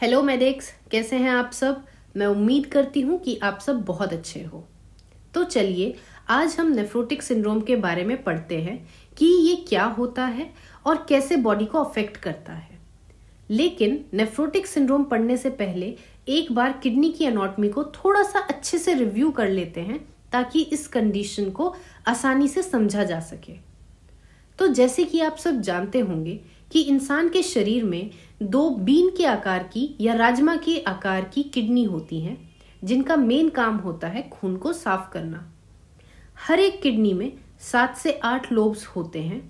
hello medics कैसे हैं आप सब मैं उम्मीद करती हूँ कि आप सब बहुत अच्छे हो तो चलिए आज हम नेफ्रोटिक सिंड्रोम के बारे में पढ़ते हैं कि ये क्या होता है और कैसे बॉडी को अफेक्ट करता है लेकिन नेफ्रोटिक सिंड्रोम पढ़ने से पहले एक बार किडनी की एनाटॉमी को थोड़ा सा अच्छे से रिव्यू कर लेते हैं ताकि इस कंडीशन को आसानी से समझा जा सके तो जैसे कि आप सब जानते होंगे कि इंसान के शरीर में दो बीन के आकार की या राजमा के आकार की किडनी होती हैं जिनका मेन काम होता है खून को साफ करना हर एक किडनी में सात से आठ लोब्स होते हैं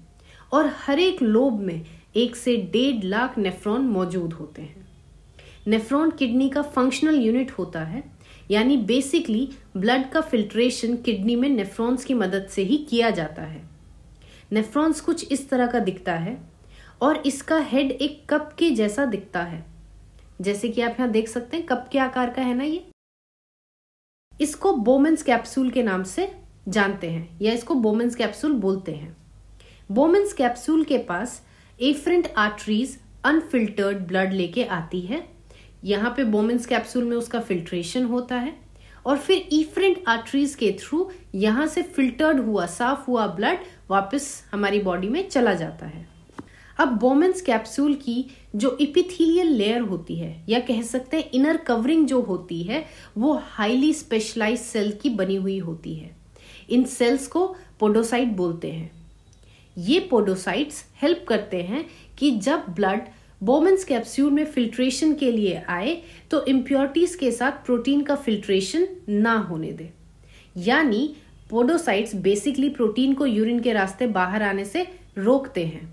और हर एक लोब में एक से डेढ़ लाख नेफ्रॉन मौजूद होते हैं नेफ्रॉन किडनी का फंक्शनल यूनिट होता है यानी बेसिकली ब्लड का फिल्ट्रेशन किडनी में नेफ्रॉन्स की मदद से ही किया जाता है नेफ्रॉन्स कुछ इस तरह का दिखता है और इसका हेड एक कप के जैसा दिखता है जैसे कि आप यहाँ देख सकते हैं कप के आकार का है ना ये इसको बोमेंस कैप्सूल के नाम से जानते हैं या इसको बोमेंस कैप्सूल बोलते हैं बोमेंस कैप्सूल के पास एफरेंट आर्टरीज अनफिल्टर्ड ब्लड लेके आती है यहाँ पे बोमेंस कैप्सूल में उसका फिल्ट्रेशन होता है और फिर ईफ्रेंट आर्टरीज के थ्रू यहां से फिल्टर्ड हुआ साफ हुआ ब्लड वापस हमारी बॉडी में चला जाता है अब बोमेंस कैप्सूल की जो इपिथीलियल लेयर होती है या कह सकते हैं इनर कवरिंग जो होती है वो हाईली स्पेशलाइज सेल की बनी हुई होती है इन सेल्स को पोडोसाइट बोलते हैं ये पोडोसाइट्स हेल्प करते हैं कि जब ब्लड बोमेंस कैप्सूल में फिल्ट्रेशन के लिए आए तो इम्प्योरिटीज के साथ प्रोटीन का फिल्ट्रेशन ना होने दे यानी पोडोसाइट्स बेसिकली प्रोटीन को यूरिन के रास्ते बाहर आने से रोकते हैं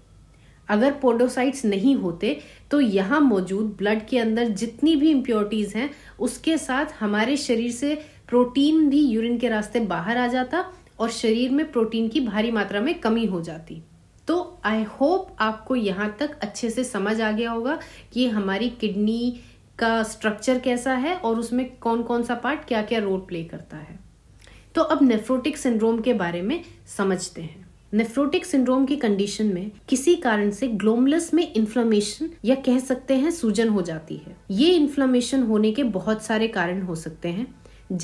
अगर पोंडोसाइट्स नहीं होते तो यहाँ मौजूद ब्लड के अंदर जितनी भी इम्प्योरिटीज हैं उसके साथ हमारे शरीर से प्रोटीन भी यूरिन के रास्ते बाहर आ जाता और शरीर में प्रोटीन की भारी मात्रा में कमी हो जाती तो आई होप आपको यहाँ तक अच्छे से समझ आ गया होगा कि हमारी किडनी का स्ट्रक्चर कैसा है और उसमें कौन कौन सा पार्ट क्या क्या रोल प्ले करता है तो अब नेफ्रोटिक सिंड्रोम के बारे में समझते हैं नेफ्रोटिक सिंड्रोम की कंडीशन में किसी कारण से ग्लोमलस में इन्फ्लामेशन या कह सकते हैं सूजन हो जाती है ये इन्फ्लामेशन होने के बहुत सारे कारण हो सकते हैं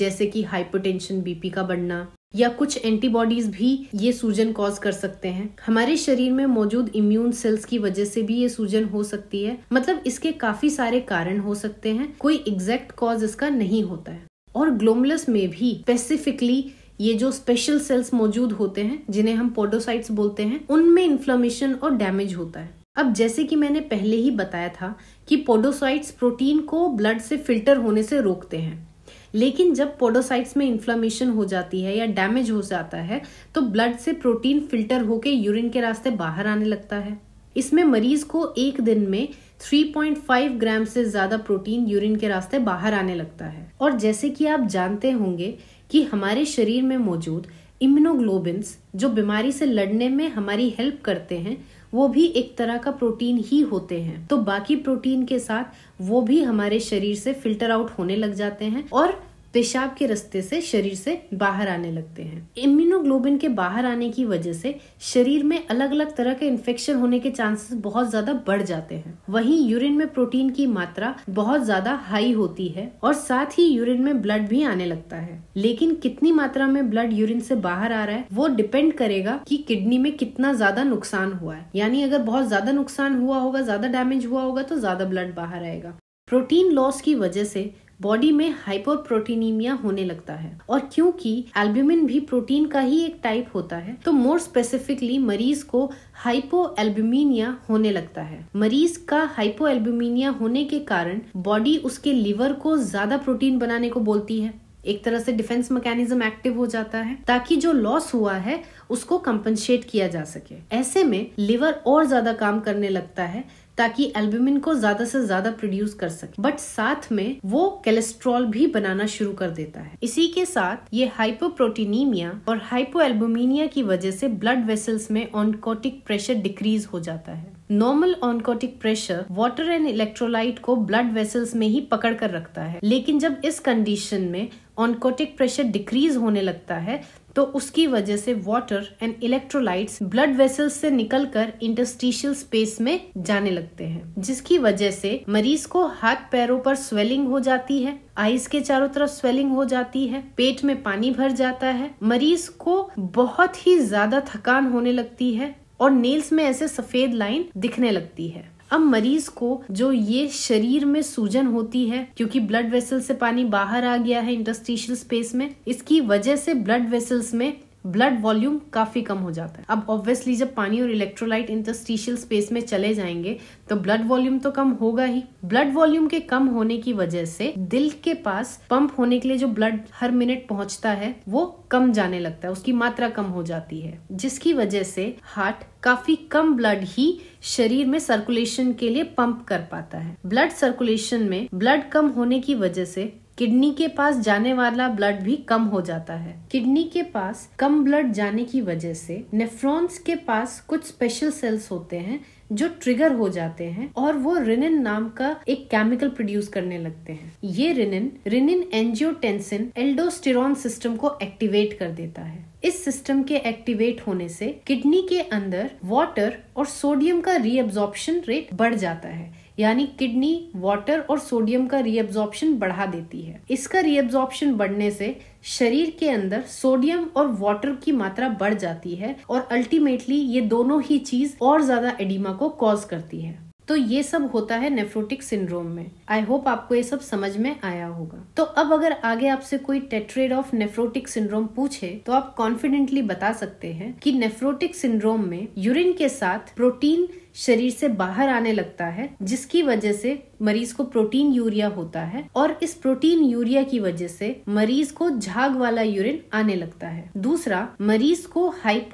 जैसे कि हाइपोटेंशन बीपी का बढ़ना या कुछ एंटीबॉडीज भी ये सूजन कॉज कर सकते हैं हमारे शरीर में मौजूद इम्यून सेल्स की वजह से भी ये सूजन हो सकती है मतलब इसके काफी सारे कारण हो सकते हैं कोई एग्जैक्ट कॉज इसका नहीं होता है और ग्लोमलस में भी स्पेसिफिकली ये जो स्पेशल सेल्स मौजूद होते हैं जिन्हें हम पोडोसाइट्स बोलते हैं उनमें इन्फ्लामेशन और डैमेज होता है अब जैसे कि मैंने पहले ही बताया था कि पोडोसाइट्स प्रोटीन को ब्लड से फिल्टर होने से रोकते हैं लेकिन जब पोडोसाइट्स में इन्फ्लामेशन हो जाती है या डैमेज हो जाता है तो ब्लड से प्रोटीन फिल्टर होकर यूरिन के रास्ते बाहर आने लगता है इसमें मरीज को एक दिन में 3.5 ग्राम से ज्यादा प्रोटीन यूरिन के रास्ते बाहर आने लगता है और जैसे कि आप जानते होंगे कि हमारे शरीर में मौजूद इम्यूनोग्लोबिन्स जो बीमारी से लड़ने में हमारी हेल्प करते हैं वो भी एक तरह का प्रोटीन ही होते हैं तो बाकी प्रोटीन के साथ वो भी हमारे शरीर से फिल्टर आउट होने लग जाते हैं और पेशाब के रस्ते से शरीर से बाहर आने लगते हैं इम्यूनोग्लोबिन के बाहर आने की वजह से शरीर में अलग अलग तरह के इन्फेक्शन होने के चांसेस बहुत ज्यादा बढ़ जाते हैं वहीं यूरिन में प्रोटीन की मात्रा बहुत ज्यादा हाई होती है और साथ ही यूरिन में ब्लड भी आने लगता है लेकिन कितनी मात्रा में ब्लड यूरिन से बाहर आ रहा है वो डिपेंड करेगा कि किडनी में कितना ज्यादा नुकसान हुआ है यानी अगर बहुत ज्यादा नुकसान हुआ होगा ज्यादा डैमेज हुआ होगा तो ज्यादा ब्लड बाहर आएगा प्रोटीन लॉस की वजह से बॉडी में हाइपर होने लगता है और क्योंकि एल्ब्यूमिन भी प्रोटीन का ही एक टाइप होता है तो मोर स्पेसिफिकली मरीज को हाइपो एल्ब्यूमिनिया होने लगता है मरीज का हाइपो एल्ब्यूमिनिया होने के कारण बॉडी उसके लिवर को ज्यादा प्रोटीन बनाने को बोलती है एक तरह से डिफेंस मैकेनिज्म एक्टिव हो जाता है ताकि जो लॉस हुआ है उसको कंपनसेट किया जा सके ऐसे में लिवर और ज्यादा काम करने लगता है ताकि एल्ब्यूमिन को ज्यादा से ज्यादा प्रोड्यूस कर सके बट साथ में वो कोलेस्ट्रॉल भी बनाना शुरू कर देता है इसी के साथ ये हाइपोप्रोटीनीमिया और हाइपो की वजह से ब्लड वेसल्स में ऑनकोटिक प्रेशर डिक्रीज हो जाता है normal oncotic pressure water and electrolyte को ब्लड वेसल्स में ही पकड़ कर रखता है लेकिन जब इस कंडीशन में ऑनकोटिक प्रेशर डिक्रीज होने लगता है तो उसकी वजह से water and electrolytes blood vessels से निकलकर इंटरस्टिशियल स्पेस में जाने लगते हैं जिसकी वजह से मरीज को हाथ पैरों पर स्वेलिंग हो जाती है आइज के चारों तरफ स्वेलिंग हो जाती है पेट में पानी भर जाता है मरीज को बहुत ही ज्यादा थकान होने लगती है और नेल्स में ऐसे सफेद लाइन दिखने लगती है अब मरीज को जो ये शरीर में सूजन होती है क्योंकि ब्लड वेसल से पानी बाहर आ गया है इंटस्टिशियल स्पेस में इसकी वजह से ब्लड वेसल्स में ब्लड वॉल्यूम काफी कम हो जाता है अब ऑब्वियसली जब पानी और इलेक्ट्रोलाइट इंटरस्टिशियल स्पेस में चले जाएंगे तो ब्लड वॉल्यूम तो कम होगा ही ब्लड वॉल्यूम के कम होने की वजह से दिल के पास पंप होने के लिए जो ब्लड हर मिनट पहुंचता है वो कम जाने लगता है उसकी मात्रा कम हो जाती है जिसकी वजह से हार्ट काफी कम ब्लड ही शरीर में सर्कुलेशन के लिए पंप कर पाता है ब्लड सर्कुलेशन में ब्लड कम होने की वजह से किडनी के पास जाने वाला ब्लड भी कम हो जाता है किडनी के पास कम ब्लड जाने की वजह से नेफ्रॉन्स के पास कुछ स्पेशल सेल्स होते हैं जो ट्रिगर हो जाते हैं और वो रिनिन नाम का एक केमिकल प्रोड्यूस करने लगते हैं ये renin renin angiotensin aldosterone system को एक्टिवेट कर देता है इस सिस्टम के एक्टिवेट होने से किडनी के अंदर वाटर और सोडियम का रीअब्जॉर्प्शन रेट बढ़ जाता है यानी किडनी वाटर और सोडियम का रीअब्जॉर्प्शन बढ़ा देती है इसका रीअब्जॉर्प्शन बढ़ने से शरीर के अंदर सोडियम और वाटर की मात्रा बढ़ जाती है और अल्टीमेटली ये दोनों ही चीज और ज्यादा एडिमा को कॉज करती है तो ये सब होता है नेफ्रोटिक सिंड्रोम में आई होप आपको ये सब समझ में आया होगा तो अब अगर आगे आपसे कोई टेट्रेड ऑफ नेफ्रोटिक सिंड्रोम पूछे तो आप कॉन्फिडेंटली बता सकते हैं कि नेफ्रोटिक सिंड्रोम में यूरिन के साथ प्रोटीन शरीर से बाहर आने लगता है जिसकी वजह से मरीज को प्रोटीन यूरिया होता है और इस प्रोटीन यूरिया की वजह से मरीज को झाग वाला यूरिन आने लगता है दूसरा मरीज को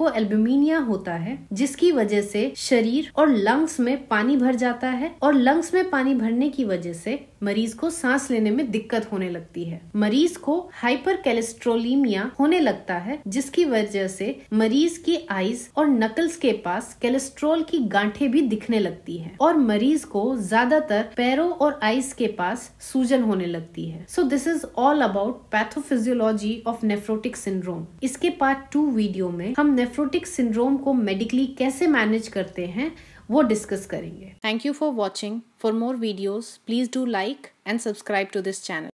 एल्बुमिनिया होता है जिसकी वजह से शरीर और लंग्स में पानी भर जाता है और लंग्स में पानी भरने की वजह से मरीज को सांस लेने में दिक्कत होने लगती है मरीज को हाइपर कैलेस्ट्रोलीमिया होने लगता है जिसकी वजह से मरीज की आईज और नकल्स के पास कैलेस्ट्रोल की गांठे भी दिखने लगती है और मरीज को ज्यादातर पैरों और आईज के पास सूजन होने लगती है so this is all about pathophysiology of nephrotic syndrome इसके पार्ट टू वीडियो में हम नेफ्रोटिक सिंड्रोम को मेडिकली कैसे मैनेज करते हैं वो डिस्कस करेंगे thank you for watching for more videos please do like and subscribe to this channel